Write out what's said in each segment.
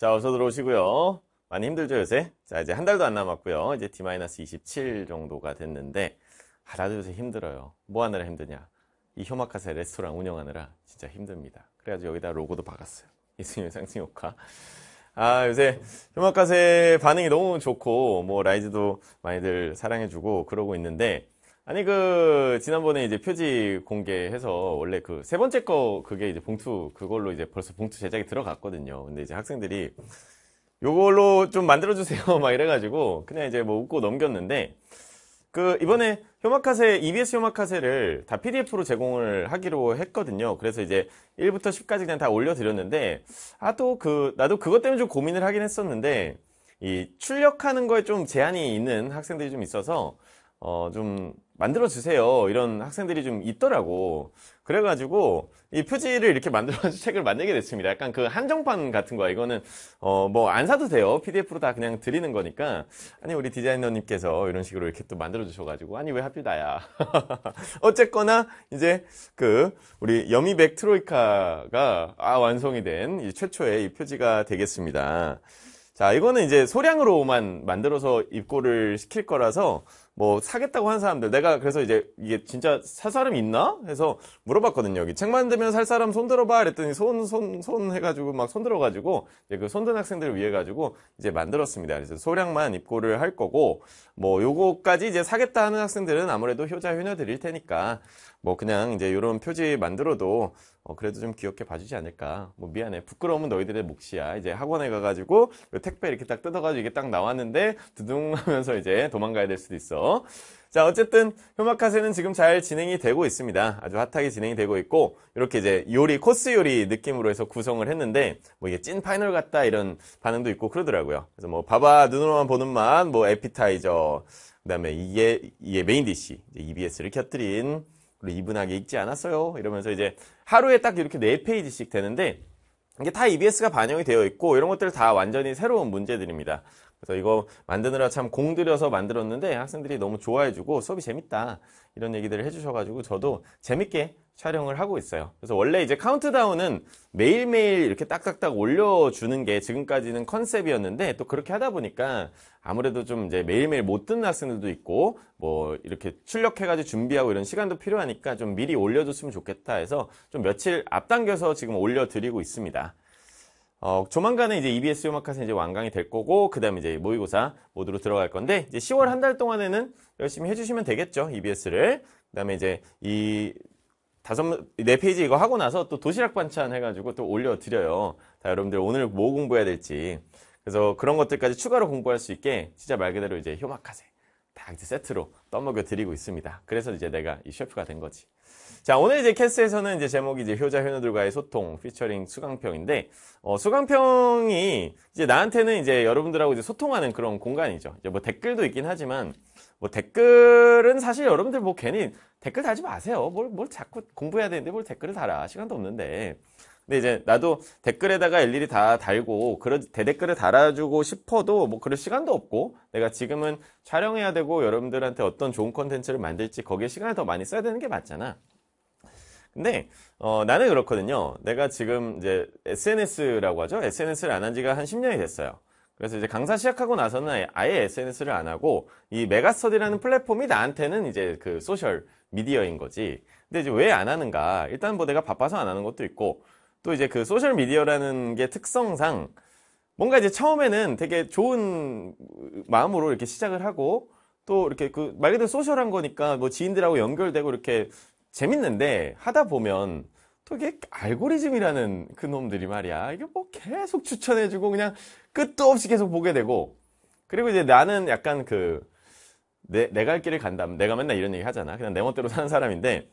자, 어서 들어오시고요. 많이 힘들죠, 요새? 자, 이제 한 달도 안 남았고요. 이제 D-27 정도가 됐는데, 하 나도 요새 힘들어요. 뭐 하느라 힘드냐? 이 효마카세 레스토랑 운영하느라 진짜 힘듭니다. 그래가지고 여기다 로고도 박았어요. 이승윤 상승 효과. 아, 요새 효마카세 반응이 너무 좋고, 뭐, 라이즈도 많이들 사랑해주고 그러고 있는데, 아니 그 지난번에 이제 표지 공개해서 원래 그 세 번째 거 그게 이제 봉투 그걸로 이제 벌써 봉투 제작이 들어갔거든요. 근데 이제 학생들이 요걸로 좀 만들어 주세요 막 이래가지고 그냥 이제 뭐 웃고 넘겼는데 그 이번에 효마카세 EBS 효마카세를 다 PDF로 제공을 하기로 했거든요. 그래서 이제 1부터 10까지 그냥 다 올려드렸는데 아 또 그 나도 그것 때문에 좀 고민을 하긴 했었는데 이 출력하는 거에 좀 제한이 있는 학생들이 좀 있어서 어, 좀 만들어주세요. 이런 학생들이 좀 있더라고. 그래가지고 이 표지를 이렇게 만들어서 책을 만들게 됐습니다. 약간 그 한정판 같은 거야. 이거는 어, 뭐 안 사도 돼요. PDF로 다 그냥 드리는 거니까. 아니 우리 디자이너님께서 이런 식으로 이렇게 또 만들어주셔가지고 아니 왜 하필 나야. 어쨌거나 이제 그 우리 여미백 트로이카가 아, 완성이 된이 최초의 이 표지가 되겠습니다. 자, 이거는 이제 소량으로만 만들어서 입고를 시킬 거라서 뭐 사겠다고 한 사람들 내가 그래서 이제 이게 진짜 살 사람 있나 해서 물어봤거든요 여기 책 만들면 살 사람 손 들어봐 그랬더니 손 손 손 해가지고 막 손 들어가지고 이제 그 손든 학생들을 위해 가지고 이제 만들었습니다 그래서 소량만 입고를 할 거고 뭐 요거까지 이제 사겠다 하는 학생들은 아무래도 효자 효녀 드릴 테니까 뭐 그냥 이제 요런 표지 만들어도 어, 그래도 좀 귀엽게 봐주지 않을까. 뭐 미안해. 부끄러움은 너희들의 몫이야. 이제 학원에 가가지고 택배 이렇게 딱 뜯어가지고 이게 딱 나왔는데 두둥 하면서 이제 도망가야 될 수도 있어. 자, 어쨌든 효마카세는 지금 잘 진행이 되고 있습니다. 아주 핫하게 진행이 되고 있고 이렇게 이제 요리 코스 요리 느낌으로 해서 구성을 했는데 뭐 이게 찐 파이널 같다 이런 반응도 있고 그러더라고요. 그래서 뭐 봐봐 눈으로만 보는 맛, 뭐 에피타이저, 그다음에 이게 이게 메인 디시, EBS를 곁들인 그리고 이분하게 익지 않았어요. 이러면서 이제 하루에 딱 이렇게 4페이지씩 되는데 이게 다 EBS가 반영이 되어 있고 이런 것들 다 완전히 새로운 문제들입니다. 그래서 이거 만드느라 참 공들여서 만들었는데 학생들이 너무 좋아해주고 수업이 재밌다 이런 얘기들을 해주셔가지고 저도 재밌게 촬영을 하고 있어요. 그래서 원래 이제 카운트다운은 매일매일 이렇게 딱딱딱 올려주는 게 지금까지는 컨셉이었는데 또 그렇게 하다 보니까 아무래도 좀 이제 매일매일 못 듣는 학생들도 있고 뭐 이렇게 출력해가지고 준비하고 이런 시간도 필요하니까 좀 미리 올려줬으면 좋겠다 해서 좀 며칠 앞당겨서 지금 올려드리고 있습니다. 어, 조만간에 이제 EBS 음악학생 이제 완강이 될 거고, 그 다음에 이제 모의고사 모드로 들어갈 건데, 이제 10월 한 달 동안에는 열심히 해주시면 되겠죠, EBS를. 그 다음에 이제 이 다섯 네 페이지 이거 하고 나서 또 도시락 반찬 해가지고 또 올려드려요. 자 여러분들 오늘 뭐 공부해야 될지 그래서 그런 것들까지 추가로 공부할 수 있게 진짜 말 그대로 이제 효마카세 다 이제 세트로 떠먹여 드리고 있습니다. 그래서 이제 내가 이 셰프가 된 거지. 자, 오늘 이제 캐스에서는 이제 제목이 이제 효자 효녀들과의 소통 피처링 수강평인데 어, 수강평이 이제 나한테는 이제 여러분들하고 이제 소통하는 그런 공간이죠. 이제 뭐 댓글도 있긴 하지만 뭐 댓글은 사실 여러분들 뭐 괜히 댓글 달지 마세요. 뭘, 뭘 자꾸 공부해야 되는데 뭘 댓글을 달아. 시간도 없는데. 근데 이제 나도 댓글에다가 일일이 다 달고 그런 대댓글을 달아주고 싶어도 뭐 그럴 시간도 없고 내가 지금은 촬영해야 되고 여러분들한테 어떤 좋은 컨텐츠를 만들지 거기에 시간을 더 많이 써야 되는 게 맞잖아. 근데 어, 나는 그렇거든요. 내가 지금 이제 SNS라고 하죠. SNS를 안 한 지가 한 10년이 됐어요. 그래서 이제 강사 시작하고 나서는 아예 SNS를 안 하고 이 메가스터디라는 플랫폼이 나한테는 이제 그 소셜 미디어인 거지. 근데 이제 왜 안 하는가? 일단 뭐 내가 바빠서 안 하는 것도 있고 또 이제 그 소셜 미디어라는 게 특성상 뭔가 이제 처음에는 되게 좋은 마음으로 이렇게 시작을 하고 또 이렇게 그 말 그대로 소셜한 거니까 뭐 지인들하고 연결되고 이렇게 재밌는데 하다 보면 또 이게 알고리즘이라는 그 놈들이 말이야 이게 뭐 계속 추천해주고 그냥 끝도 없이 계속 보게 되고 그리고 이제 나는 약간 그 내, 내가 할 길을 간다 내가 맨날 이런 얘기 하잖아 그냥 내 멋대로 사는 사람인데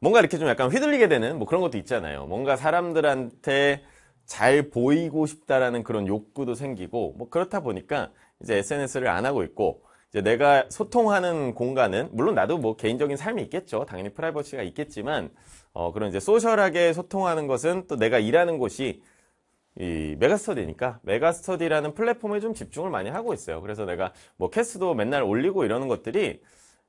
뭔가 이렇게 좀 약간 휘둘리게 되는 뭐 그런 것도 있잖아요 뭔가 사람들한테 잘 보이고 싶다라는 그런 욕구도 생기고 뭐 그렇다 보니까 이제 SNS를 안 하고 있고 내가 소통하는 공간은 물론 나도 뭐 개인적인 삶이 있겠죠. 당연히 프라이버시가 있겠지만 어, 그런 이제 소셜하게 소통하는 것은 또 내가 일하는 곳이 이 메가스터디니까 메가스터디라는 플랫폼에 좀 집중을 많이 하고 있어요. 그래서 내가 뭐 캐스도 맨날 올리고 이러는 것들이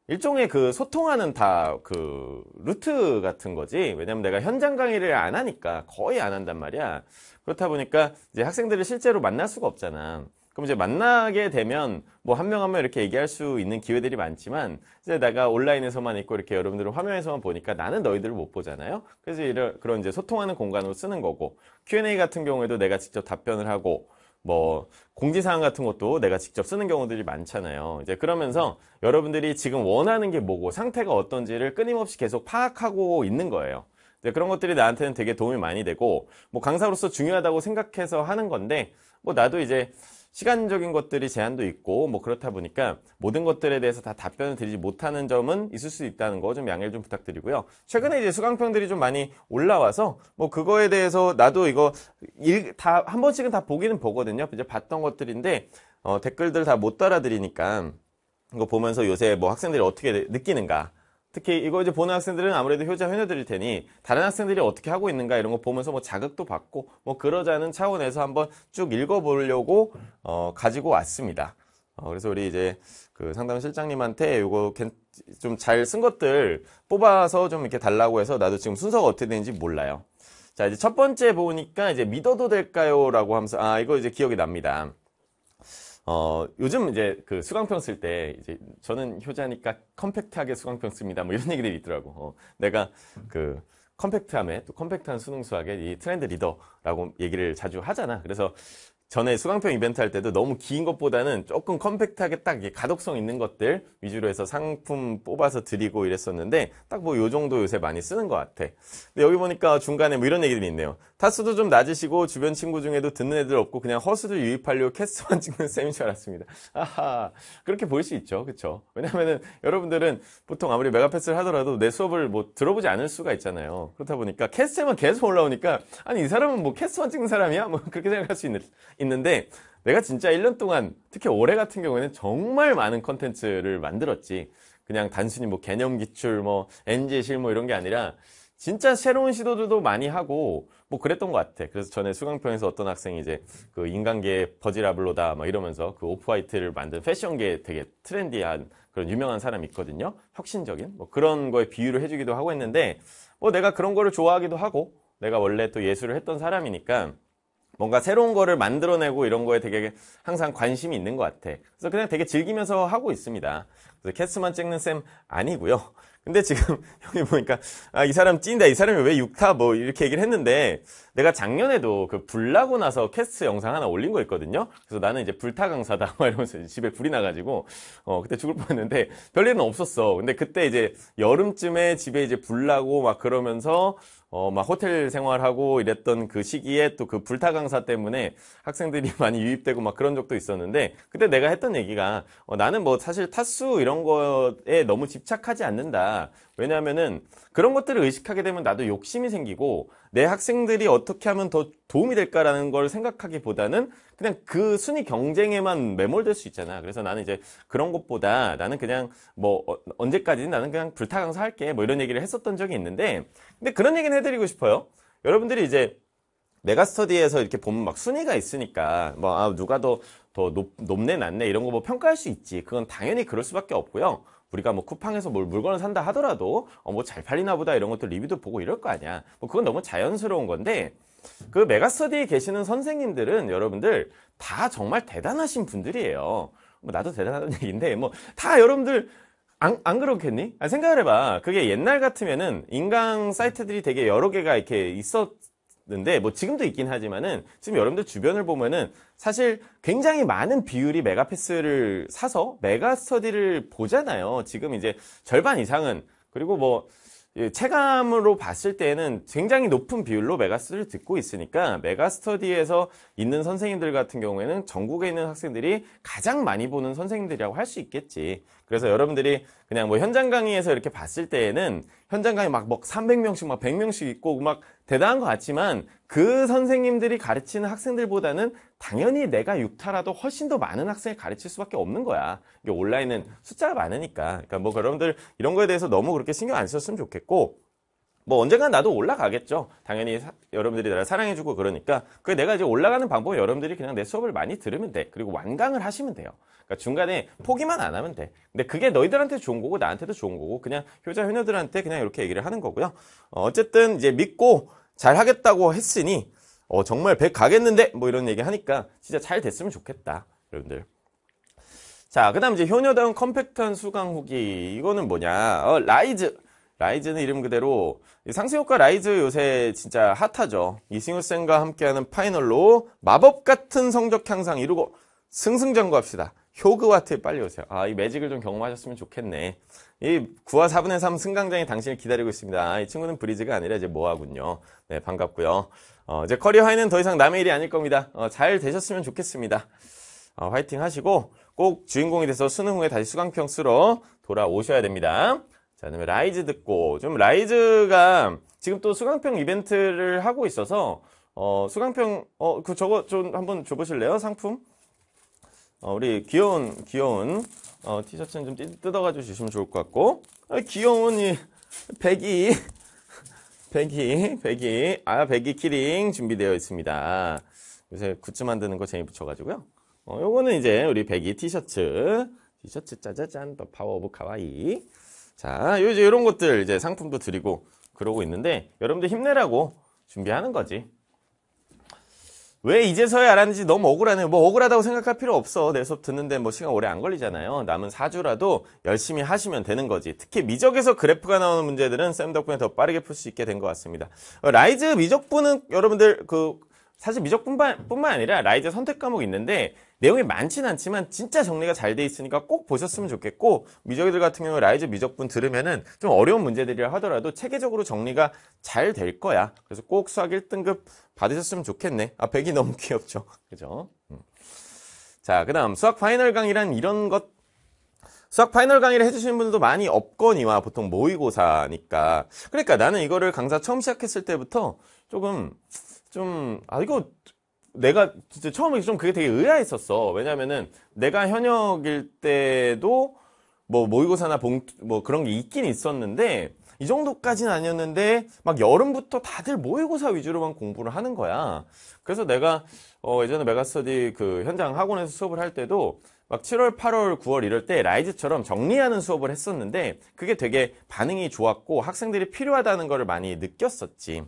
일종의 그 소통하는 다 그 루트 같은 거지. 왜냐면 내가 현장 강의를 안 하니까 거의 안 한단 말이야. 그렇다 보니까 이제 학생들을 실제로 만날 수가 없잖아. 그럼 이제 만나게 되면 뭐 한 명 한 명 이렇게 얘기할 수 있는 기회들이 많지만 이제 내가 온라인에서만 있고 이렇게 여러분들은 화면에서만 보니까 나는 너희들을 못 보잖아요. 그래서 이런 그런 이제 소통하는 공간으로 쓰는 거고 Q&A 같은 경우에도 내가 직접 답변을 하고 뭐 공지사항 같은 것도 내가 직접 쓰는 경우들이 많잖아요. 이제 그러면서 여러분들이 지금 원하는 게 뭐고 상태가 어떤지를 끊임없이 계속 파악하고 있는 거예요. 그런 것들이 나한테는 되게 도움이 많이 되고 뭐 강사로서 중요하다고 생각해서 하는 건데 뭐 나도 이제 시간적인 것들이 제한도 있고 뭐 그렇다 보니까 모든 것들에 대해서 다 답변을 드리지 못하는 점은 있을 수 있다는 거 좀 양해를 좀 부탁드리고요. 최근에 이제 수강평들이 좀 많이 올라와서 뭐 그거에 대해서 나도 이거 다한 번씩은 다 보기는 보거든요. 이제 봤던 것들인데 어, 댓글들 다 못 따라드리니까 이거 보면서 요새 뭐 학생들이 어떻게 느끼는가 특히 이거 이제 보는 학생들은 아무래도 효자 효녀들일 테니 다른 학생들이 어떻게 하고 있는가 이런 거 보면서 뭐 자극도 받고 뭐 그러자는 차원에서 한번 쭉 읽어보려고 어, 가지고 왔습니다. 어, 그래서 우리 이제 그 상담 실장님한테 이거 좀 잘 쓴 것들 뽑아서 좀 이렇게 달라고 해서 나도 지금 순서가 어떻게 되는지 몰라요. 자 이제 첫 번째 보니까 이제 믿어도 될까요? 라고 하면서 아 이거 이제 기억이 납니다. 어, 요즘 이제 그수강평쓸 때 이제 저는 효자니까 컴팩트하게 수강평 씁니다. 뭐 이런 얘기들이 있더라고. 어, 내가 그 컴팩트함에 또 컴팩트한 수능 수학의 이 트렌드 리더라고 얘기를 자주 하잖아. 그래서 전에 수강평 이벤트 할 때도 너무 긴 것보다는 조금 컴팩트하게 딱 가독성 있는 것들 위주로 해서 상품 뽑아서 드리고 이랬었는데 딱 뭐 요 정도 요새 많이 쓰는 것 같아. 근데 여기 보니까 중간에 뭐 이런 얘기들이 있네요. 타수도 좀 낮으시고 주변 친구 중에도 듣는 애들 없고 그냥 허수를 유입하려고 캐스트만 찍는 셈인 줄 알았습니다. 아하 그렇게 볼 수 있죠, 그쵸왜냐면은 여러분들은 보통 아무리 메가패스를 하더라도 내 수업을 뭐 들어보지 않을 수가 있잖아요. 그렇다 보니까 캐스트만 계속 올라오니까 아니 이 사람은 뭐 캐스트만 찍는 사람이야? 뭐 그렇게 생각할 수 있는. 있는데 내가 진짜 1년 동안 특히 올해 같은 경우에는 정말 많은 컨텐츠를 만들었지 그냥 단순히 뭐 개념 기출 뭐 NG 실뭐 이런 게 아니라 진짜 새로운 시도들도 많이 하고 뭐 그랬던 것 같아. 그래서 전에 수강평에서 어떤 학생이 이제 그 인간계 버지라블로다 막 이러면서 그 오프화이트를 만든 패션계 되게 트렌디한 그런 유명한 사람이 있거든요. 혁신적인 뭐 그런 거에 비유를 해주기도 하고 했는데 뭐 내가 그런 거를 좋아하기도 하고 내가 원래 또 예술을 했던 사람이니까 뭔가 새로운 거를 만들어내고 이런 거에 되게 항상 관심이 있는 것 같아. 그래서 그냥 되게 즐기면서 하고 있습니다. 그래서 캐스만 찍는 쌤 아니고요. 근데 지금 형이 보니까 아, 이 사람 찐다. 이 사람이 왜6타뭐 이렇게 얘기를 했는데 내가 작년에도 그 불나고 나서 캐스 영상 하나 올린 거 있거든요. 그래서 나는 이제 불타 강사다 막 이러면서 집에 불이 나가지고 어 그때 죽을 뻔했는데 별일은 없었어. 근데 그때 이제 여름쯤에 집에 이제 불나고 막 그러면서 어, 막 호텔 생활하고 이랬던 그 시기에 또 그 불타 강사 때문에 학생들이 많이 유입되고 막 그런 적도 있었는데 그때 내가 했던 얘기가 어, 나는 뭐 사실 타수 이런 거에 너무 집착하지 않는다. 왜냐하면은 그런 것들을 의식하게 되면 나도 욕심이 생기고 내 학생들이 어떻게 하면 더 도움이 될까라는 걸 생각하기보다는 그냥 그 순위 경쟁에만 매몰될 수 있잖아. 그래서 나는 이제 그런 것보다 나는 그냥 뭐 어, 언제까지는 나는 그냥 불타강사 할게 뭐 이런 얘기를 했었던 적이 있는데 근데 그런 얘기는 해드리고 싶어요. 여러분들이 이제 메가스터디에서 이렇게 보면 막 순위가 있으니까 뭐 아, 누가 더 더 높네 낮네 이런 거 뭐 평가할 수 있지. 그건 당연히 그럴 수밖에 없고요. 우리가 뭐 쿠팡에서 뭘 물건을 산다 하더라도 어뭐잘 팔리나 보다 이런 것들 리뷰도 보고 이럴 거 아니야. 뭐 그건 너무 자연스러운 건데 그 메가스터디에 계시는 선생님들은 여러분들 다 정말 대단하신 분들이에요. 뭐 나도 대단한 얘기인데 뭐 다 여러분들 안, 안 그렇겠니? 아, 생각을 해봐. 그게 옛날 같으면은 인강 사이트들이 되게 여러 개가 이렇게 있었 는데뭐 지금도 있긴 하지만은 지금 여러분들 주변을 보면은 사실 굉장히 많은 비율이 메가패스를 사서 메가스터디를 보잖아요. 지금 이제 절반 이상은 그리고 뭐 예, 체감으로 봤을 때는 굉장히 높은 비율로 메가스를 듣고 있으니까 메가스터디에서 있는 선생님들 같은 경우에는 전국에 있는 학생들이 가장 많이 보는 선생님들이라고 할 수 있겠지. 그래서 여러분들이 그냥 뭐 현장 강의에서 이렇게 봤을 때에는 현장 강의 막, 뭐 300명씩 막 100명씩 있고 막 대단한 것 같지만 그 선생님들이 가르치는 학생들보다는 당연히 내가 6타라도 훨씬 더 많은 학생을 가르칠 수밖에 없는 거야. 이게 온라인은 숫자가 많으니까. 그러니까 뭐 여러분들 이런 거에 대해서 너무 그렇게 신경 안 썼으면 좋겠고 뭐 언젠간 나도 올라가겠죠. 당연히 사, 여러분들이 나를 사랑해주고 그러니까 그 내가 이제 올라가는 방법은 여러분들이 그냥 내 수업을 많이 들으면 돼. 그리고 완강을 하시면 돼요. 그러니까 중간에 포기만 안 하면 돼. 근데 그게 너희들한테 좋은 거고 나한테도 좋은 거고 그냥 효자 효녀들한테 그냥 이렇게 얘기를 하는 거고요. 어, 쨌든 이제 믿고 잘 하겠다고 했으니 어, 정말 100 가겠는데 뭐 이런 얘기 하니까 진짜 잘 됐으면 좋겠다. 여러분들. 자, 그 다음 이제 효녀다운 컴팩트한 수강 후기. 이거는 뭐냐. 어, 라이즈. 라이즈는 이름 그대로 상승효과 라이즈 요새 진짜 핫하죠. 이승우 쌤과 함께하는 파이널로 마법 같은 성적 향상 이루고 승승장구합시다. 효그와트에 빨리 오세요. 아, 이 매직을 좀 경험하셨으면 좋겠네. 이 9와 4분의 3 승강장이 당신을 기다리고 있습니다. 아, 이 친구는 브리즈가 아니라 이제 모아군요. 네, 반갑고요. 어, 이제 커리어 하이는 더 이상 남의 일이 아닐 겁니다. 어, 잘 되셨으면 좋겠습니다. 어, 화이팅 하시고 꼭 주인공이 돼서 수능 후에 다시 수강평 쓰러 돌아오셔야 됩니다. 자, 그다음에 라이즈 듣고 좀 라이즈가 지금 또 수강평 이벤트를 하고 있어서 어, 수강평 어, 그 저거 좀 한번 줘 보실래요? 상품? 어, 우리 귀여운 귀여운 어, 티셔츠는 좀 뜯어 가 주시면 좋을 것 같고. 아, 귀여운 이 백이 백이 백이 아, 백이 키링 준비되어 있습니다. 요새 굿즈 만드는 거 재미 붙여 가지고요. 어, 요거는 이제 우리 백이 티셔츠. 티셔츠 짜자잔 파워 오브 카와이. 자, 요즘 이런 것들 이제 상품도 드리고 그러고 있는데 여러분들 힘내라고 준비하는 거지. 왜 이제서야 알았는지 너무 억울하네요. 뭐 억울하다고 생각할 필요 없어. 내 수업 듣는데 뭐 시간 오래 안 걸리잖아요. 남은 4주라도 열심히 하시면 되는 거지. 특히 미적에서 그래프가 나오는 문제들은 쌤 덕분에 더 빠르게 풀 수 있게 된 것 같습니다. 라이즈 미적분은 여러분들 그 사실 미적뿐만 뿐만 아니라 라이즈 선택 과목이 있는데 내용이 많진 않지만 진짜 정리가 잘 돼 있으니까 꼭 보셨으면 좋겠고 미적이들 같은 경우 라이즈 미적분 들으면은 좀 어려운 문제들이라 하더라도 체계적으로 정리가 잘 될 거야. 그래서 꼭 수학 1등급 받으셨으면 좋겠네. 아 100이 너무 귀엽죠. 그죠? 음. 자, 그다음 수학 파이널 강의란 이런 것 수학 파이널 강의를 해주시는 분들도 많이 없거니와 보통 모의고사니까. 그러니까 나는 이거를 강사 처음 시작했을 때부터 조금 좀, 아, 이거 내가 진짜 처음에 좀 그게 되게 의아했었어. 왜냐면은 내가 현역일 때도 뭐 모의고사나 봉, 뭐 그런 게 있긴 있었는데 이 정도까지는 아니었는데 막 여름부터 다들 모의고사 위주로만 공부를 하는 거야. 그래서 내가 어 예전에 메가스터디 그 현장 학원에서 수업을 할 때도 막 7월, 8월, 9월 이럴 때 라이즈처럼 정리하는 수업을 했었는데 그게 되게 반응이 좋았고 학생들이 필요하다는 거를 많이 느꼈었지.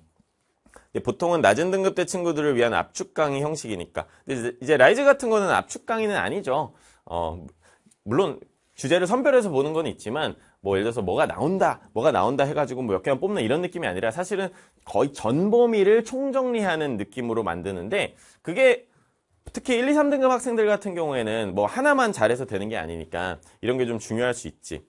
보통은 낮은 등급대 친구들을 위한 압축 강의 형식이니까. 근데 이제 라이즈 같은 거는 압축 강의는 아니죠. 어, 물론 주제를 선별해서 보는 건 있지만 뭐 예를 들어서 뭐가 나온다, 뭐가 나온다 해가지고 뭐몇 개만 뽑는 이런 느낌이 아니라 사실은 거의 전 범위를 총정리하는 느낌으로 만드는데 그게 특히 1, 2, 3등급 학생들 같은 경우에는 뭐 하나만 잘해서 되는 게 아니니까 이런 게 좀 중요할 수 있지.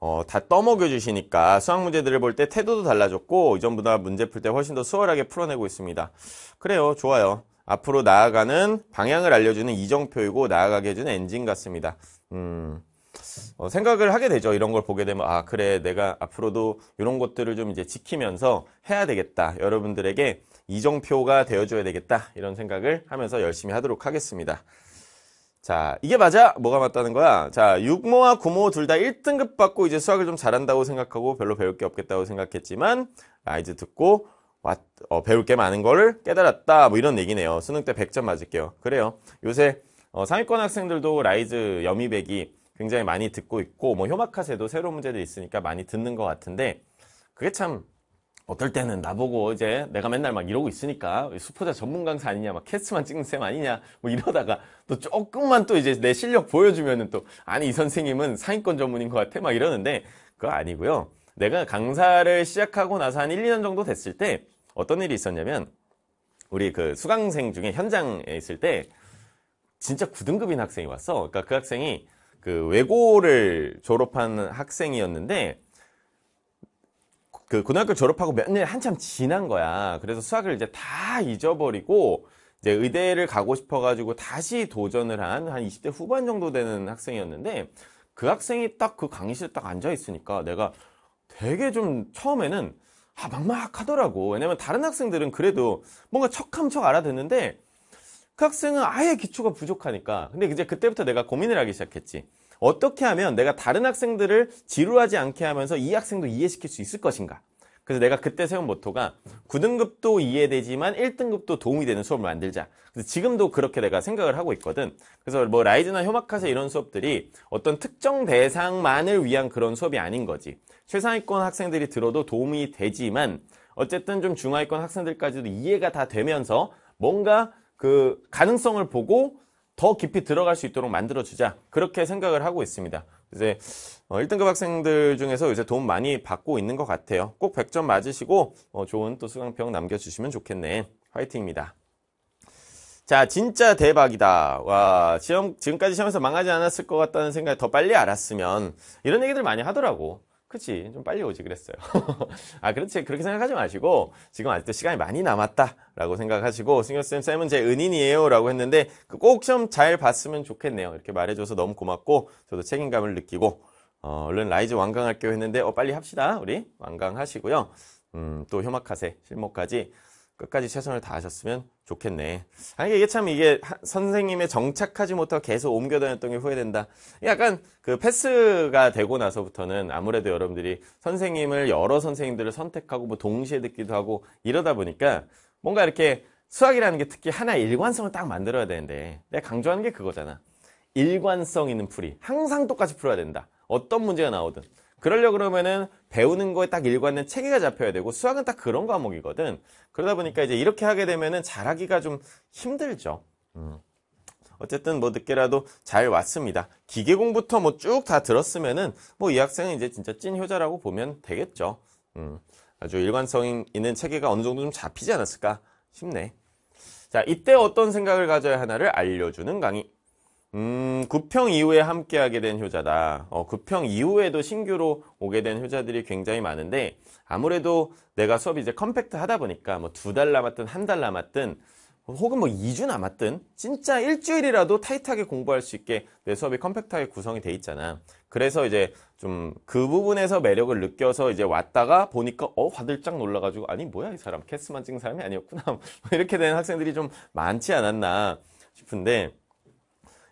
어, 다 떠먹여 주시니까 수학 문제들을 볼 때 태도도 달라졌고 이전보다 문제 풀 때 훨씬 더 수월하게 풀어내고 있습니다. 그래요, 좋아요. 앞으로 나아가는 방향을 알려주는 이정표이고 나아가게 해주는 엔진 같습니다. 음, 어, 생각을 하게 되죠. 이런 걸 보게 되면 아 그래 내가 앞으로도 이런 것들을 좀 이제 지키면서 해야 되겠다. 여러분들에게 이정표가 되어줘야 되겠다 이런 생각을 하면서 열심히 하도록 하겠습니다. 자, 이게 맞아? 뭐가 맞다는 거야? 자, 육모와 구모 둘 다 1등급 받고 이제 수학을 좀 잘한다고 생각하고 별로 배울 게 없겠다고 생각했지만 라이즈 듣고 왔, 어, 배울 게 많은 거를 깨달았다. 뭐 이런 얘기네요. 수능 때 100점 맞을게요. 그래요. 요새 어, 상위권 학생들도 라이즈 여미백이 굉장히 많이 듣고 있고 뭐 효마카세도 새로운 문제도 있으니까 많이 듣는 것 같은데 그게 참 어떨 때는 나보고 이제 내가 맨날 막 이러고 있으니까 수포자 전문 강사 아니냐, 막 캐스만 찍는 쌤 아니냐, 뭐 이러다가 또 조금만 또 이제 내 실력 보여주면은 또 아니 이 선생님은 상위권 전문인 것 같아, 막 이러는데 그거 아니고요. 내가 강사를 시작하고 나서 한 1, 2년 정도 됐을 때 어떤 일이 있었냐면 우리 그 수강생 중에 현장에 있을 때 진짜 9등급인 학생이 왔어. 그러니까 그 학생이 그 외고를 졸업한 학생이었는데 그 고등학교 졸업하고 몇 년 한참 지난 거야. 그래서 수학을 이제 다 잊어버리고 이제 의대를 가고 싶어가지고 다시 도전을 한 한 20대 후반 정도 되는 학생이었는데 그 학생이 딱 그 강의실에 딱 앉아 있으니까 내가 되게 좀 처음에는 아 막막 하더라고. 왜냐면 다른 학생들은 그래도 뭔가 척함척 알아듣는데 그 학생은 아예 기초가 부족하니까. 근데 이제 그때부터 내가 고민을 하기 시작했지. 어떻게 하면 내가 다른 학생들을 지루하지 않게 하면서 이 학생도 이해시킬 수 있을 것인가. 그래서 내가 그때 세운 모토가 9등급도 이해되지만 1등급도 도움이 되는 수업을 만들자. 그래서 지금도 그렇게 내가 생각을 하고 있거든. 그래서 뭐 라이즈나 효마카세 이런 수업들이 어떤 특정 대상만을 위한 그런 수업이 아닌 거지. 최상위권 학생들이 들어도 도움이 되지만 어쨌든 좀 중하위권 학생들까지도 이해가 다 되면서 뭔가 그 가능성을 보고 더 깊이 들어갈 수 있도록 만들어주자 그렇게 생각을 하고 있습니다. 이제 1등급 어, 학생들 중에서 이제 도움 많이 받고 있는 것 같아요. 꼭 100점 맞으시고 어, 좋은 또 수강평 남겨주시면 좋겠네. 화이팅입니다. 자, 진짜 대박이다. 와, 시험, 지금까지 시험에서 망하지 않았을 것 같다는 생각이 더 빨리 알았으면. 이런 얘기들 많이 하더라고. 그치 좀 빨리 오지 그랬어요 아 그렇지 그렇게 생각하지 마시고 지금 아직도 시간이 많이 남았다 라고 생각하시고 승효쌤 쌤은 제 은인이에요 라고 했는데 그 꼭좀 잘 봤으면 좋겠네요 이렇게 말해줘서 너무 고맙고 저도 책임감을 느끼고 어, 얼른 라이즈 완강할게요 했는데 어 빨리 합시다 우리 완강하시고요 음, 또 효막하세 실목까지 끝까지 최선을 다하셨으면 좋겠네. 아니, 이게 참 이게 선생님의 정착하지 못하고 계속 옮겨다녔던 게 후회된다. 약간 그 패스가 되고 나서부터는 아무래도 여러분들이 선생님을 여러 선생님들을 선택하고 뭐 동시에 듣기도 하고 이러다 보니까 뭔가 이렇게 수학이라는 게 특히 하나의 일관성을 딱 만들어야 되는데 내가 강조하는 게 그거잖아. 일관성 있는 풀이. 항상 똑같이 풀어야 된다. 어떤 문제가 나오든. 그러려 그러면은 배우는 거에 딱 일관된 체계가 잡혀야 되고 수학은 딱 그런 과목이거든. 그러다 보니까 이제 이렇게 하게 되면은 잘하기가 좀 힘들죠. 음. 어쨌든 뭐 늦게라도 잘 왔습니다. 기계공부터 뭐 쭉 다 들었으면은 뭐 이 학생은 이제 진짜 찐 효자라고 보면 되겠죠. 음. 아주 일관성 있는 체계가 어느 정도 좀 잡히지 않았을까 싶네. 자, 이때 어떤 생각을 가져야 하나를 알려주는 강의. 음, 구평 이후에 함께하게 된 효자다. 어, 구평 이후에도 신규로 오게 된 효자들이 굉장히 많은데 아무래도 내가 수업이 이제 컴팩트 하다 보니까 뭐 두 달 남았든 한 달 남았든 혹은 뭐 2주 남았든 진짜 일주일이라도 타이트하게 공부할 수 있게 내 수업이 컴팩트하게 구성이 돼 있잖아. 그래서 이제 좀 그 부분에서 매력을 느껴서 이제 왔다가 보니까 어 화들짝 놀라가지고 아니 뭐야 이 사람 캐스만 찍은 사람이 아니었구나 뭐 이렇게 된 학생들이 좀 많지 않았나 싶은데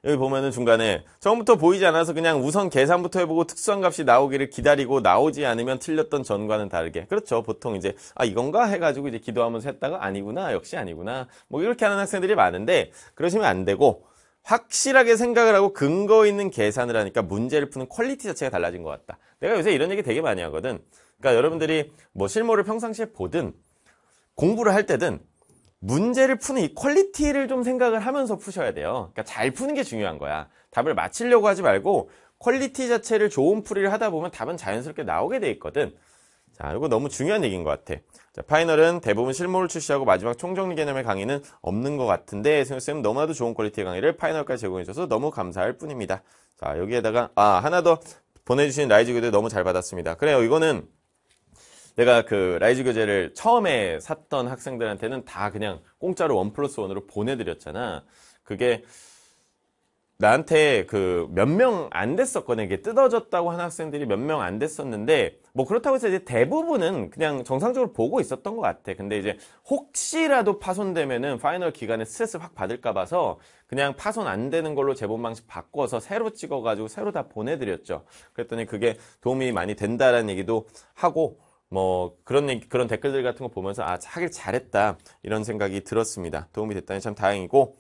여기 보면은 중간에 처음부터 보이지 않아서 그냥 우선 계산부터 해보고 특수한 값이 나오기를 기다리고 나오지 않으면 틀렸던 전과는 다르게 그렇죠 보통 이제 아 이건가 해가지고 이제 기도하면서 했다가 아니구나 역시 아니구나 뭐 이렇게 하는 학생들이 많은데 그러시면 안 되고 확실하게 생각을 하고 근거 있는 계산을 하니까 문제를 푸는 퀄리티 자체가 달라진 것 같다 내가 요새 이런 얘기 되게 많이 하거든 그러니까 여러분들이 뭐 실무를 평상시에 보든 공부를 할 때든 문제를 푸는 이 퀄리티를 좀 생각을 하면서 푸셔야 돼요. 그러니까 잘 푸는 게 중요한 거야. 답을 맞히려고 하지 말고 퀄리티 자체를 좋은 풀이를 하다 보면 답은 자연스럽게 나오게 돼 있거든. 자, 이거 너무 중요한 얘기인 것 같아. 자, 파이널은 대부분 실무를 출시하고 마지막 총정리 개념의 강의는 없는 것 같은데 선생님 너무나도 좋은 퀄리티의 강의를 파이널까지 제공해 주셔서 너무 감사할 뿐입니다. 자, 여기에다가 아 하나 더 보내주신 라이즈 교대 너무 잘 받았습니다. 그래요, 이거는 내가 그 라이즈 교재를 처음에 샀던 학생들한테는 다 그냥 공짜로 원 플러스 원으로 보내드렸잖아. 그게 나한테 그 몇 명 안 됐었거든. 이게 뜯어졌다고 한 학생들이 몇 명 안 됐었는데, 뭐 그렇다고 해서 이제 대부분은 그냥 정상적으로 보고 있었던 것 같아. 근데 이제 혹시라도 파손되면은 파이널 기간에 스트레스 확 받을까 봐서 그냥 파손 안 되는 걸로 제본 방식 바꿔서 새로 찍어가지고 새로 다 보내드렸죠. 그랬더니 그게 도움이 많이 된다라는 얘기도 하고, 뭐 그런 얘기, 그런 댓글들 같은 거 보면서 아 하길 잘했다 이런 생각이 들었습니다. 도움이 됐다니 참 다행이고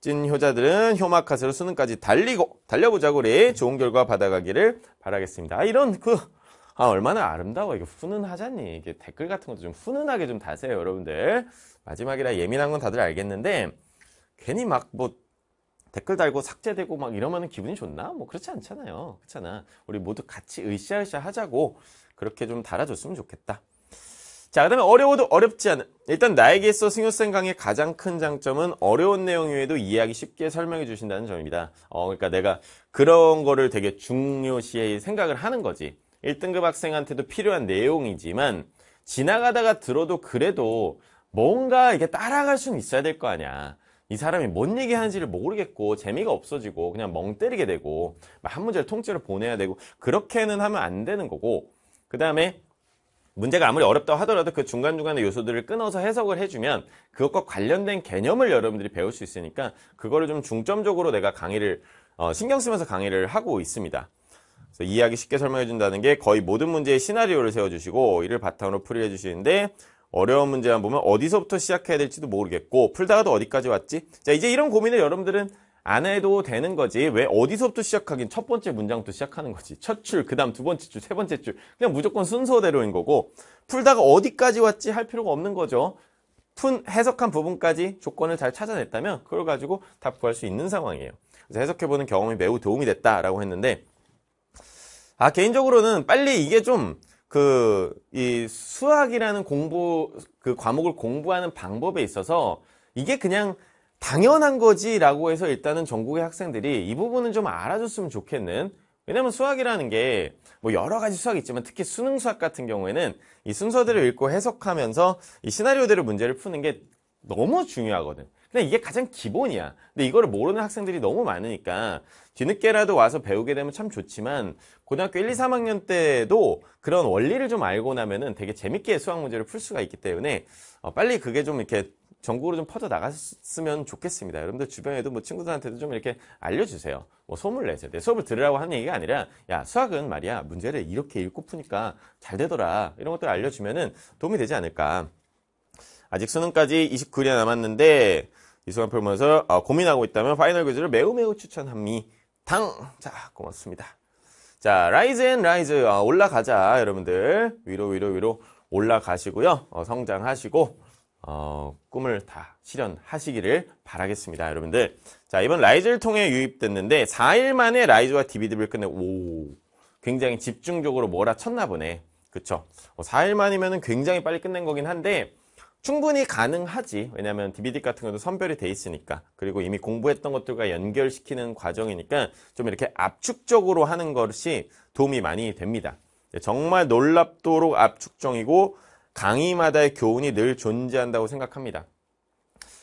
찐 효자들은 효마카세로 수능까지 달리고 달려보자고 우리 좋은 결과 받아가기를 바라겠습니다. 아 이런 그 아, 얼마나 아름다워. 이게 훈훈하잖니. 이게 댓글 같은 것도 좀 훈훈하게 좀 다세요, 여러분들. 마지막이라 예민한 건 다들 알겠는데, 괜히 막 뭐, 댓글 달고 삭제되고 막 이러면 기분이 좋나? 뭐 그렇지 않잖아요. 그렇잖아. 우리 모두 같이 으쌰으쌰 하자고 그렇게 좀 달아줬으면 좋겠다. 자, 그 다음에 어려워도 어렵지 않은 일단 나에게 있어 승효쌤 강의 가장 큰 장점은 어려운 내용 외에도 이해하기 쉽게 설명해 주신다는 점입니다. 어, 그러니까 내가 그런 거를 되게 중요시 생각을 하는 거지. 1등급 학생한테도 필요한 내용이지만 지나가다가 들어도 그래도 뭔가 이게 따라갈 수는 있어야 될 거 아니야. 이 사람이 뭔 얘기하는지를 모르겠고 재미가 없어지고 그냥 멍 때리게 되고 한 문제를 통째로 보내야 되고 그렇게는 하면 안 되는 거고 그 다음에 문제가 아무리 어렵다 하더라도 그 중간중간의 요소들을 끊어서 해석을 해주면 그것과 관련된 개념을 여러분들이 배울 수 있으니까 그거를 좀 중점적으로 내가 강의를 어, 신경 쓰면서 강의를 하고 있습니다. 그래서 이해하기 쉽게 설명해 준다는 게 거의 모든 문제의 시나리오를 세워주시고 이를 바탕으로 풀이해 주시는데 어려운 문제만 보면 어디서부터 시작해야 될지도 모르겠고 풀다가도 어디까지 왔지? 자 이제 이런 고민을 여러분들은 안 해도 되는 거지 왜 어디서부터 시작하긴 첫 번째 문장부터 시작하는 거지 첫 줄, 그 다음 두 번째 줄, 세 번째 줄 그냥 무조건 순서대로인 거고 풀다가 어디까지 왔지 할 필요가 없는 거죠 푼 해석한 부분까지 조건을 잘 찾아냈다면 그걸 가지고 답 구할 수 있는 상황이에요 그래서 해석해보는 경험이 매우 도움이 됐다라고 했는데 아 개인적으로는 빨리 이게 좀 그 이 수학이라는 공부 그 과목을 공부하는 방법에 있어서 이게 그냥 당연한 거지라고 해서 일단은 전국의 학생들이 이 부분은 좀 알아줬으면 좋겠는 왜냐면 수학이라는 게 뭐 여러 가지 수학이 있지만 특히 수능 수학 같은 경우에는 이 순서들을 읽고 해석하면서 이 시나리오대로 문제를 푸는 게 너무 중요하거든. 근데 이게 가장 기본이야. 근데 이거를 모르는 학생들이 너무 많으니까 뒤늦게라도 와서 배우게 되면 참 좋지만 고등학교 1, 2, 3학년 때도 그런 원리를 좀 알고 나면은 되게 재밌게 수학 문제를 풀 수가 있기 때문에 어 빨리 그게 좀 이렇게 전국으로 좀 퍼져 나갔으면 좋겠습니다. 여러분들 주변에도 뭐 친구들한테도 좀 이렇게 알려주세요. 뭐 소문을 내세요. 내 수업을 들으라고 하는 얘기가 아니라 야 수학은 말이야 문제를 이렇게 읽고 푸니까 잘 되더라 이런 것들 알려주면은 도움이 되지 않을까. 아직 수능까지 29일이 남았는데 이수간 풀면서 어, 고민하고 있다면 파이널 교재를 매우 매우 추천합니다. 당! 자 고맙습니다. 자 라이즈 앤 라이즈 올라가자 여러분들 위로 위로 위로 올라가시고요 어, 성장하시고. 어, 꿈을 다 실현하시기를 바라겠습니다. 여러분들. 자, 이번 라이즈를 통해 유입됐는데 4일 만에 라이즈와 디비드를 끝내 오. 굉장히 집중적으로 몰아쳤나 보네. 그쵸 4일 뭐 만이면 굉장히 빨리 끝낸 거긴 한데 충분히 가능하지. 왜냐하면 DVD 같은 것도 선별이 돼 있으니까. 그리고 이미 공부했던 것들과 연결시키는 과정이니까 좀 이렇게 압축적으로 하는 것이 도움이 많이 됩니다. 네, 정말 놀랍도록 압축정이고 강의마다의 교훈이 늘 존재한다고 생각합니다.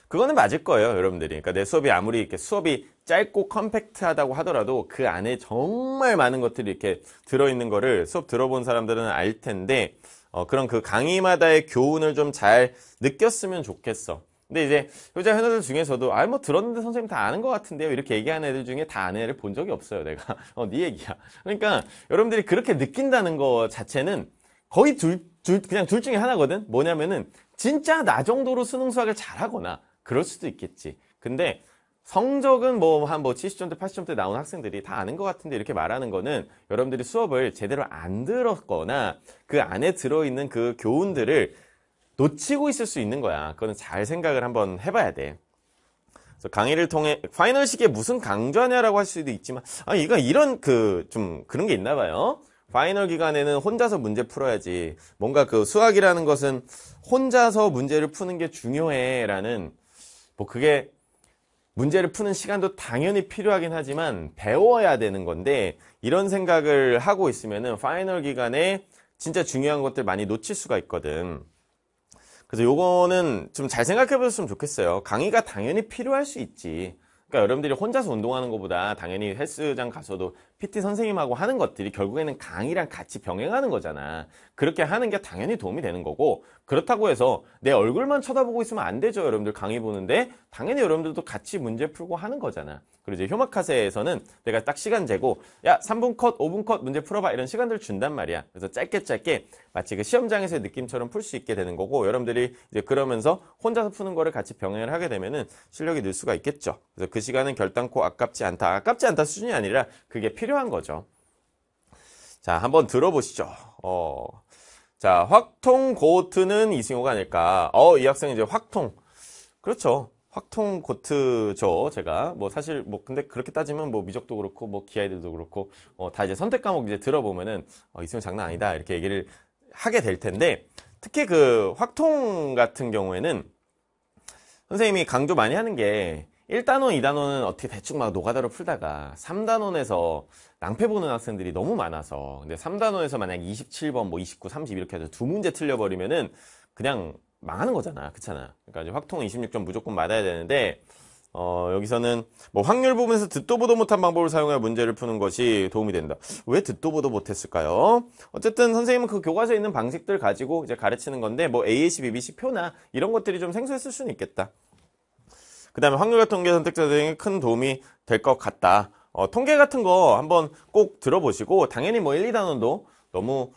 그거는 맞을 거예요, 여러분들이. 그러니까 내 수업이 아무리 이렇게 수업이 짧고 컴팩트하다고 하더라도 그 안에 정말 많은 것들이 이렇게 들어있는 거를 수업 들어본 사람들은 알 텐데, 어, 그런 그 강의마다의 교훈을 좀 잘 느꼈으면 좋겠어. 근데 이제 효자 현우들 중에서도 아 뭐 들었는데 선생님 다 아는 것 같은데요 이렇게 얘기하는 애들 중에 다 아는 애를 본 적이 없어요 내가 어네 얘기야 그러니까 여러분들이 그렇게 느낀다는 거 자체는 거의 둘 둘, 그냥 둘 중에 하나거든 뭐냐면은 진짜 나 정도로 수능 수학을 잘하거나 그럴 수도 있겠지 근데 성적은 뭐 한뭐 70점대 80점대 나온 학생들이 다 아는 것 같은데 이렇게 말하는 거는 여러분들이 수업을 제대로 안 들었거나 그 안에 들어있는 그 교훈들을 놓치고 있을 수 있는 거야 그거는 잘 생각을 한번 해봐야 돼 강의를 통해 파이널식에 무슨 강좌냐라고 할 수도 있지만 아 이거 이런 그 좀 그런 게 있나 봐요 파이널 기간에는 혼자서 문제 풀어야지. 뭔가 그 수학이라는 것은 혼자서 문제를 푸는 게 중요해. 라는, 뭐 그게 문제를 푸는 시간도 당연히 필요하긴 하지만 배워야 되는 건데 이런 생각을 하고 있으면은 파이널 기간에 진짜 중요한 것들 많이 놓칠 수가 있거든. 그래서 요거는 좀 잘 생각해 보셨으면 좋겠어요. 강의가 당연히 필요할 수 있지. 그러니까 여러분들이 혼자서 운동하는 것보다 당연히 헬스장 가서도 PT 선생님하고 하는 것들이 결국에는 강의랑 같이 병행하는 거잖아. 그렇게 하는 게 당연히 도움이 되는 거고 그렇다고 해서 내 얼굴만 쳐다보고 있으면 안 되죠. 여러분들 강의 보는데 당연히 여러분들도 같이 문제 풀고 하는 거잖아. 그리고 이제 효마카세에서는 내가 딱 시간 재고 야 3분 컷, 5분 컷 문제 풀어봐 이런 시간들 준단 말이야. 그래서 짧게 짧게 마치 그 시험장에서의 느낌처럼 풀 수 있게 되는 거고 여러분들이 이제 그러면서 혼자서 푸는 거를 같이 병행을 하게 되면은 실력이 늘 수가 있겠죠. 그래서 그 시간은 결단코 아깝지 않다. 아깝지 않다 수준이 아니라 그게 필요한 거죠. 자, 한번 들어보시죠. 어, 자, 확통 고트는 이승호가 아닐까. 어, 이 학생이 이제 확통. 그렇죠. 확통 고트죠. 제가 뭐 사실 뭐 근데 그렇게 따지면 뭐 미적도 그렇고 뭐 기아이들도 그렇고 어, 다 이제 선택 과목 이제 들어보면은 어, 이승호 장난 아니다 이렇게 얘기를 하게 될 텐데 특히 그 확통 같은 경우에는 선생님이 강조 많이 하는 게 1단원, 2단원은 어떻게 대충 막 노가다로 풀다가 3단원에서 낭패 보는 학생들이 너무 많아서 근데 3단원에서 만약 27번, 뭐 29, 30 이렇게 해서 두 문제 틀려버리면은 그냥 망하는 거잖아. 그렇잖아. 그러니까 이제 확통은 26점 무조건 맞아야 되는데 어, 여기서는 뭐 확률 보면서 듣도 보도 못한 방법을 사용해 문제를 푸는 것이 도움이 된다. 왜 듣도 보도 못했을까요? 어쨌든 선생님은 그 교과서에 있는 방식들 가지고 이제 가르치는 건데 뭐 AAC, BBC 표나 이런 것들이 좀 생소했을 수는 있겠다. 그 다음에 확률과 통계 선택자 등에큰 도움이 될 것 같다. 어, 통계 같은 거 한번 꼭 들어보시고 당연히 뭐 1, 2단원도 너무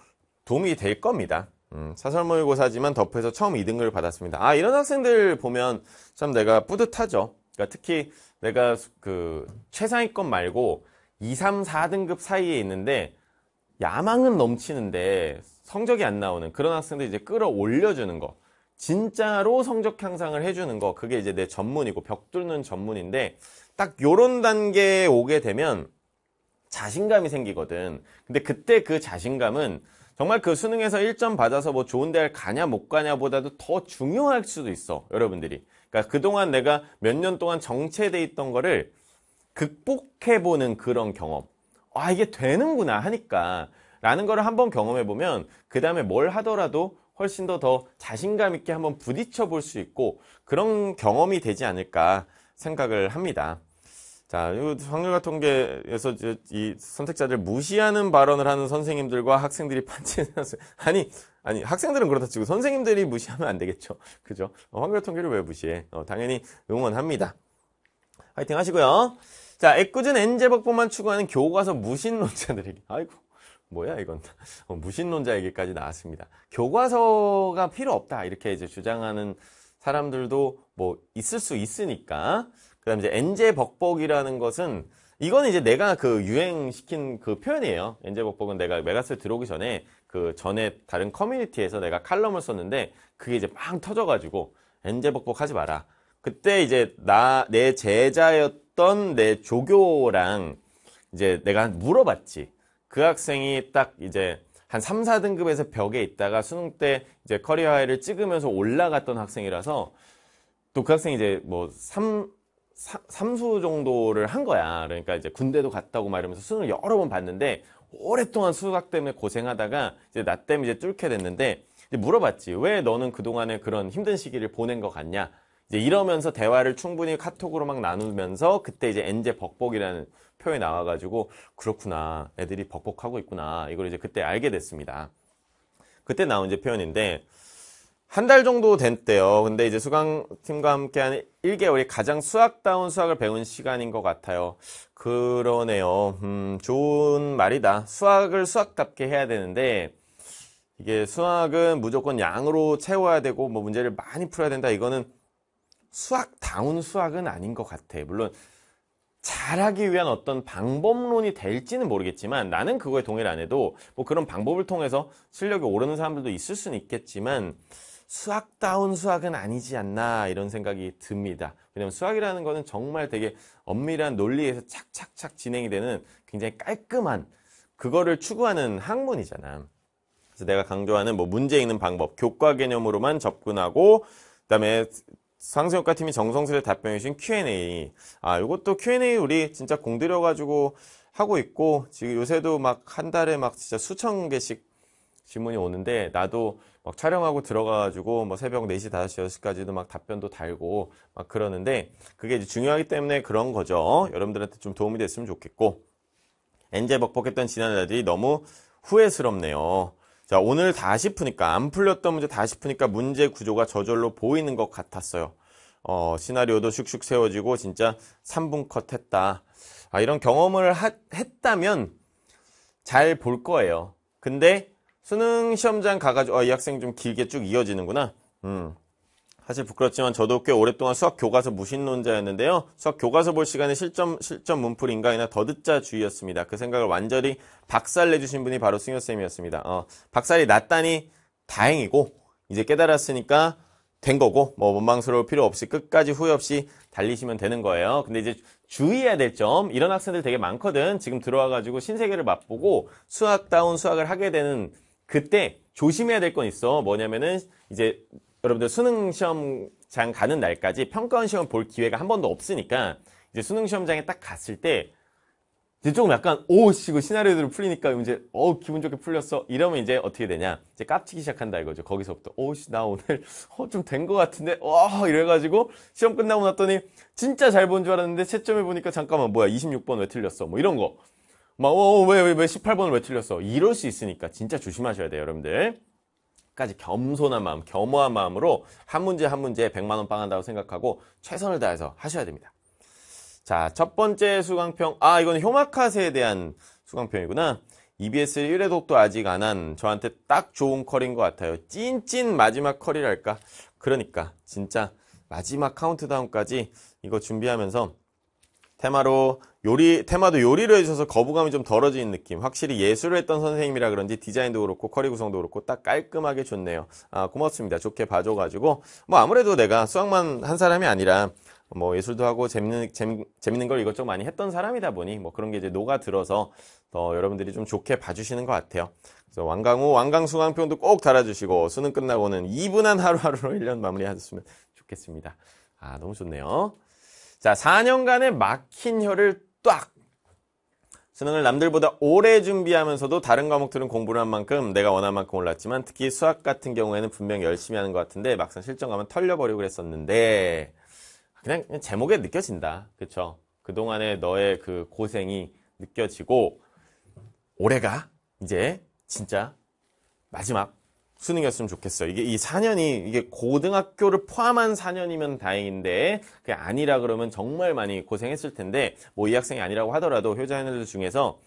도움이 될 겁니다. 음, 사설 모의고사지만 덮에서 처음 2등급을 받았습니다. 아 이런 학생들 보면 참 내가 뿌듯하죠. 그러니까 특히 내가 그 최상위권 말고 2, 3, 4등급 사이에 있는데 야망은 넘치는데 성적이 안 나오는 그런 학생들 이제 끌어올려주는 거 진짜로 성적 향상을 해주는 거 그게 이제 내 전문이고 벽 뚫는 전문인데 딱 요런 단계에 오게 되면 자신감이 생기거든 근데 그때 그 자신감은 정말 그 수능에서 1점 받아서 뭐 좋은 대학 가냐 못 가냐 보다도 더 중요할 수도 있어 여러분들이 그러니까 그동안 내가 몇 년 동안 정체돼 있던 거를 극복해보는 그런 경험 아 이게 되는구나 하니까 라는 거를 한번 경험해보면 그 다음에 뭘 하더라도 훨씬 더 더 자신감 있게 한번 부딪혀 볼 수 있고 그런 경험이 되지 않을까 생각을 합니다. 자, 이 확률과 통계에서 이선택자들 무시하는 발언을 하는 선생님들과 학생들이 판치났 아니, 아니, 학생들은 그렇다 치고 선생님들이 무시하면 안 되겠죠. 그죠? 어, 확률과 통계를 왜 무시해? 어, 당연히 응원합니다. 화이팅 하시고요. 자, 애꿎은 엔제법만 추구하는 교과서 무신 론자들에게. 아이고. 뭐야 이건 어, 무신론자 얘기까지 나왔습니다. 교과서가 필요 없다 이렇게 이제 주장하는 사람들도 뭐 있을 수 있으니까 그다음 이제 엔제 벅벅이라는 것은 이건 이제 내가 그 유행시킨 그 표현이에요. 엔제 벅벅은 내가 메가스 들어오기 전에 그 전에 다른 커뮤니티에서 내가 칼럼을 썼는데 그게 이제 빵 터져가지고 엔제 벅벅 하지 마라. 그때 이제 나 내 제자였던 내 조교랑 이제 내가 물어봤지. 그 학생이 딱 이제 한 3, 4등급에서 벽에 있다가 수능 때 이제 커리어 하이를 찍으면서 올라갔던 학생이라서 또 그 학생이 이제 뭐 3, 3, 3수 정도를 한 거야. 그러니까 이제 군대도 갔다고 말하면서 수능을 여러 번 봤는데 오랫동안 수학 때문에 고생하다가 이제 나 때문에 이제 뚫게 됐는데 이제 물어봤지. 왜 너는 그동안에 그런 힘든 시기를 보낸 것 같냐? 이제 이러면서 대화를 충분히 카톡으로 막 나누면서 그때 이제 엔제 벅벅이라는 학교에 나와가지고 그렇구나 애들이 벅벅하고 있구나 이걸 이제 그때 알게 됐습니다. 그때 나온 이제 표현인데 한 달 정도 됐대요 근데 이제 수강팀과 함께한 1개월이 가장 수학다운 수학을 배운 시간인 것 같아요. 그러네요. 음, 좋은 말이다. 수학을 수학답게 해야 되는데 이게 수학은 무조건 양으로 채워야 되고 뭐 문제를 많이 풀어야 된다. 이거는 수학다운 수학은 아닌 것 같아. 물론 잘하기 위한 어떤 방법론이 될지는 모르겠지만 나는 그거에 동의를 안 해도 뭐 그런 방법을 통해서 실력이 오르는 사람들도 있을 수는 있겠지만 수학다운 수학은 아니지 않나 이런 생각이 듭니다. 왜냐면 수학이라는 거는 정말 되게 엄밀한 논리에서 착착착 진행이 되는 굉장히 깔끔한 그거를 추구하는 학문이잖아. 그래서 내가 강조하는 뭐 문제 읽는 방법, 교과 개념으로만 접근하고 그다음에 상승효과팀이 정성스레 답변해주신 Q&A. 아, 이것도 Q&A 우리 진짜 공들여가지고 하고 있고, 지금 요새도 막 한 달에 막 진짜 수천 개씩 질문이 오는데, 나도 막 촬영하고 들어가가지고 뭐 새벽 4시, 5시, 6시까지도 막 답변도 달고 막 그러는데, 그게 이제 중요하기 때문에 그런 거죠. 여러분들한테 좀 도움이 됐으면 좋겠고, 엔제 벅벅했던 지난 날들이 너무 후회스럽네요. 자, 오늘 다시 푸니까, 안 풀렸던 문제 다시 푸니까 문제 구조가 저절로 보이는 것 같았어요. 어, 시나리오도 슉슉 세워지고, 진짜 3분 컷 했다. 아, 이런 경험을 하, 했다면 잘 볼 거예요. 근데 수능 시험장 가가지고, 아, 이 학생 좀 길게 쭉 이어지는구나. 음. 사실 부끄럽지만 저도 꽤 오랫동안 수학 교과서 무신론자였는데요. 수학 교과서 볼 시간에 실점, 실점 문풀 인강이나 더듣자 주의였습니다. 그 생각을 완전히 박살 내주신 분이 바로 승효쌤이었습니다. 어, 박살이 났다니 다행이고, 이제 깨달았으니까 된 거고, 뭐, 원망스러울 필요 없이 끝까지 후회 없이 달리시면 되는 거예요. 근데 이제 주의해야 될 점, 이런 학생들 되게 많거든. 지금 들어와가지고 신세계를 맛보고 수학다운 수학을 하게 되는 그때 조심해야 될 건 있어. 뭐냐면은 이제 여러분들 수능 시험장 가는 날까지 평가원 시험 볼 기회가 한 번도 없으니까 이제 수능 시험장에 딱 갔을 때 이제 조금 약간 오시고시나리오들을 풀리니까 이제 어 기분 좋게 풀렸어 이러면 이제 어떻게 되냐 이제 깝치기 시작한다 이거죠 거기서부터 오씨 나 오늘 어, 좀된 것 같은데 와 이래가지고 시험 끝나고 났더니 진짜 잘 본 줄 알았는데 채점해 보니까 잠깐만 뭐야 26번 왜 틀렸어 뭐 이런 거막어왜왜왜 왜, 왜 18번을 왜 틀렸어 이럴 수 있으니까 진짜 조심하셔야 돼요 여러분들 끝까지 겸손한 마음, 겸허한 마음으로 한 문제 한 문제 에 100만 원 빵한다고 생각하고 최선을 다해서 하셔야 됩니다. 자, 첫 번째 수강평. 아, 이건 효마카세에 대한 수강평이구나. EBS 1회 독도 아직 안 한 저한테 딱 좋은 컬인 것 같아요. 찐찐 마지막 컬이랄까? 그러니까 진짜 마지막 카운트다운까지 이거 준비하면서 테마로 요리 테마도 요리로 해주셔서 거부감이 좀 덜어지는 느낌 확실히 예술을 했던 선생님이라 그런지 디자인도 그렇고 커리 구성도 그렇고 딱 깔끔하게 좋네요 아 고맙습니다 좋게 봐줘가지고 뭐 아무래도 내가 수학만 한 사람이 아니라 뭐 예술도 하고 재밌는 재밌, 재밌는 걸 이것저것 많이 했던 사람이다 보니 뭐 그런 게 이제 녹아 들어서 더 여러분들이 좀 좋게 봐주시는 것 같아요 그래서 완강호 완강수강평도 꼭 달아주시고 수능 끝나고는 이분한 하루하루로 1년 마무리하셨으면 좋겠습니다 아 너무 좋네요 자, 4년간의 막힌 혀를 딱 수능을 남들보다 오래 준비하면서도 다른 과목들은 공부를 한 만큼 내가 원한 만큼 올랐지만 특히 수학 같은 경우에는 분명 열심히 하는 것 같은데 막상 실전 가면 털려버리고 그랬었는데 그냥, 그냥 제목에 느껴진다. 그쵸? 그동안에 너의 그 고생이 느껴지고 올해가 이제 진짜 마지막 수능이었으면 좋겠어요. 이게 이 4년이 이게 고등학교를 포함한 4년이면 다행인데 그게 아니라 그러면 정말 많이 고생했을 텐데 뭐 이 학생이 아니라고 하더라도 효자애들 중에서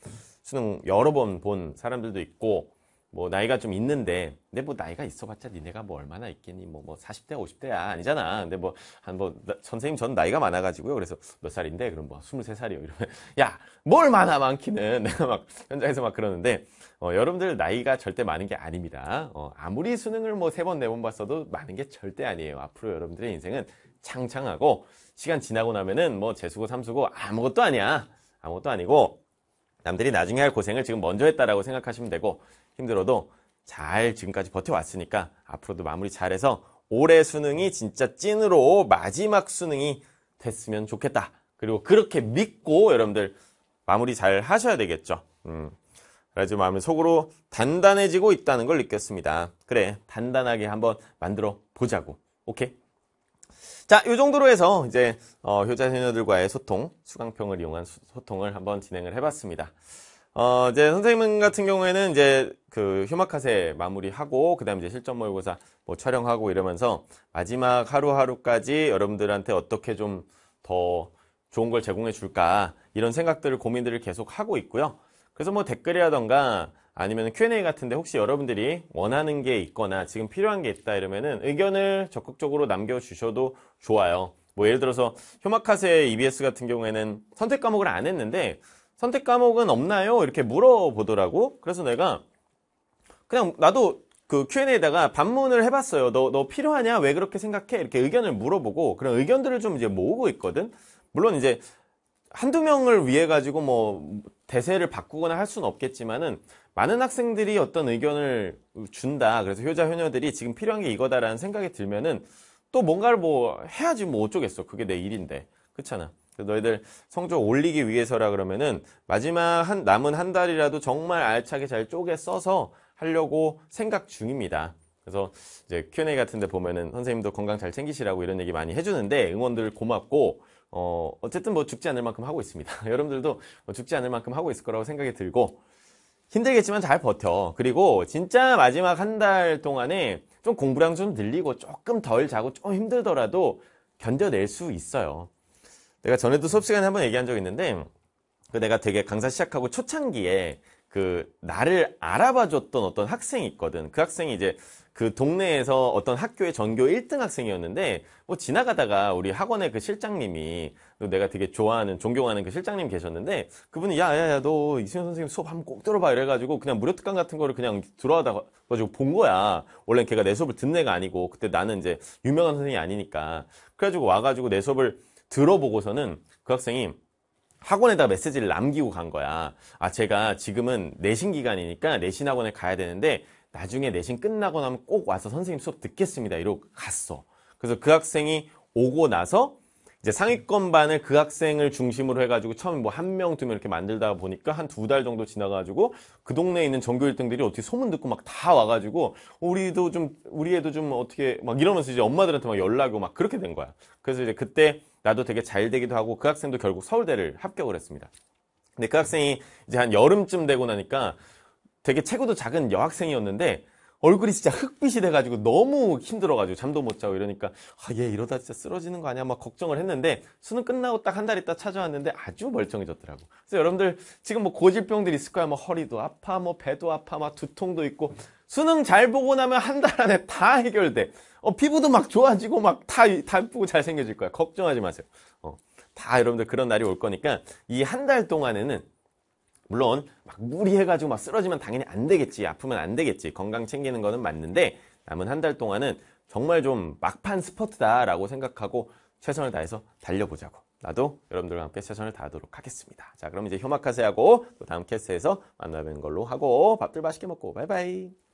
수능 여러 번 본 사람들도 있고 뭐 나이가 좀 있는데 근데 뭐 나이가 있어봤자 니네가 뭐 얼마나 있겠니 뭐, 뭐 40대 50대야 아니잖아 근데 뭐한뭐 뭐 선생님 전 나이가 많아가지고요 그래서 몇 살인데 그럼 뭐 23살이요 이러면 야 뭘 많아 많기는 내가 막 현장에서 막 그러는데 어, 여러분들 나이가 절대 많은 게 아닙니다 어, 아무리 수능을 뭐 세 번 네 번 봤어도 많은 게 절대 아니에요 앞으로 여러분들의 인생은 창창하고 시간 지나고 나면은 뭐 재수고 삼수고 아무것도 아니야 아무것도 아니고 남들이 나중에 할 고생을 지금 먼저 했다라고 생각하시면 되고 힘들어도 잘 지금까지 버텨왔으니까 앞으로도 마무리 잘해서 올해 수능이 진짜 찐으로 마지막 수능이 됐으면 좋겠다. 그리고 그렇게 믿고 여러분들 마무리 잘 하셔야 되겠죠. 음. 그래서 마음이 속으로 단단해지고 있다는 걸 느꼈습니다. 그래, 단단하게 한번 만들어 보자고. 오케이? 자, 이 정도로 해서 이제 어, 효자 효녀들과의 소통, 수강평을 이용한 소통을 한번 진행을 해봤습니다. 어, 이제 선생님 같은 경우에는 이제 그 휴마카세 마무리하고 그다음 에 이제 실전 모의고사 뭐 촬영하고 이러면서 마지막 하루하루까지 여러분들한테 어떻게 좀 더 좋은 걸 제공해 줄까 이런 생각들을 고민들을 계속 하고 있고요. 그래서 뭐 댓글이라던가 아니면 Q&A 같은데 혹시 여러분들이 원하는 게 있거나 지금 필요한 게 있다 이러면은 의견을 적극적으로 남겨주셔도 좋아요. 뭐 예를 들어서 휴마카세 EBS 같은 경우에는 선택 과목을 안 했는데 선택 과목은 없나요? 이렇게 물어보더라고. 그래서 내가 그냥 나도 그 Q&A에다가 반문을 해봤어요. 너, 너 필요하냐? 왜 그렇게 생각해? 이렇게 의견을 물어보고 그런 의견들을 좀 이제 모으고 있거든. 물론 이제 한두 명을 위해 가지고 뭐 대세를 바꾸거나 할 수는 없겠지만은 많은 학생들이 어떤 의견을 준다. 그래서 효자 효녀들이 지금 필요한 게 이거다라는 생각이 들면은 또 뭔가를 뭐 해야지 뭐 어쩌겠어. 그게 내 일인데. 그렇잖아. 그 너희들 성적 올리기 위해서라 그러면은 마지막 한 남은 한 달이라도 정말 알차게 잘 쪼개 써서 하려고 생각 중입니다. 그래서 이제 Q&A 같은데 보면은 선생님도 건강 잘 챙기시라고 이런 얘기 많이 해주는데 응원들 고맙고 어 어쨌든 뭐 죽지 않을 만큼 하고 있습니다. 여러분들도 뭐 죽지 않을 만큼 하고 있을 거라고 생각이 들고 힘들겠지만 잘 버텨. 그리고 진짜 마지막 한 달 동안에 좀 공부량 좀 늘리고 조금 덜 자고 좀 힘들더라도 견뎌낼 수 있어요. 내가 전에도 수업 시간에 한번 얘기한 적 있는데 그 내가 되게 강사 시작하고 초창기에 그 나를 알아봐 줬던 어떤 학생이 있거든. 그 학생이 이제 그 동네에서 어떤 학교의 전교 1등 학생이었는데 뭐 지나가다가 우리 학원의 그 실장님이 내가 되게 좋아하는 존경하는 그 실장님 계셨는데 그분이 야야야 너 이승현 선생님 수업 한번 꼭 들어봐 이래가지고 그냥 무료 특강 같은 거를 그냥 들어와다 가지고 본 거야. 원래 걔가 내 수업을 듣는 애가 아니고 그때 나는 이제 유명한 선생님이 아니니까 그래가지고 와가지고 내 수업을 들어보고서는 그 학생이 학원에다 메시지를 남기고 간 거야. 아, 제가 지금은 내신 기간이니까 내신 학원에 가야 되는데 나중에 내신 끝나고 나면 꼭 와서 선생님 수업 듣겠습니다. 이러고 갔어. 그래서 그 학생이 오고 나서 이제 상위권 반을 그 학생을 중심으로 해가지고 처음 뭐한 명, 두 명 이렇게 만들다 보니까 한 두 달 정도 지나가지고 그 동네에 있는 전교 1등들이 어떻게 소문 듣고 막 다 와가지고 우리도 좀, 우리 애도 좀 어떻게 막 이러면서 이제 엄마들한테 막 연락이 오고 막 그렇게 된 거야. 그래서 이제 그때 나도 되게 잘 되기도 하고 그 학생도 결국 서울대를 합격을 했습니다. 근데 그 학생이 이제 한 여름쯤 되고 나니까 되게 체구도 작은 여학생이었는데 얼굴이 진짜 흑빛이 돼가지고 너무 힘들어가지고 잠도 못 자고 이러니까 아, 얘 이러다 진짜 쓰러지는 거 아니야 막 걱정을 했는데 수능 끝나고 딱 한 달 있다 찾아왔는데 아주 멀쩡해졌더라고. 그래서 여러분들 지금 뭐 고질병들 있을 거야. 뭐 허리도 아파, 뭐 배도 아파, 막 두통도 있고 수능 잘 보고 나면 한 달 안에 다 해결돼. 어, 피부도 막 좋아지고 막다다 예쁘고 잘 생겨질 거야. 걱정하지 마세요. 어, 다 여러분들 그런 날이 올 거니까 이 한 달 동안에는 물론 막 무리해가지고 막 쓰러지면 당연히 안 되겠지 아프면 안 되겠지 건강 챙기는 거는 맞는데 남은 한 달 동안은 정말 좀 막판 스퍼트다라고 생각하고 최선을 다해서 달려보자고 나도 여러분들과 함께 최선을 다하도록 하겠습니다 자 그럼 이제 효마카세 하고 또 다음 캐스트에서 만나뵙는 걸로 하고 밥들 맛있게 먹고 바이바이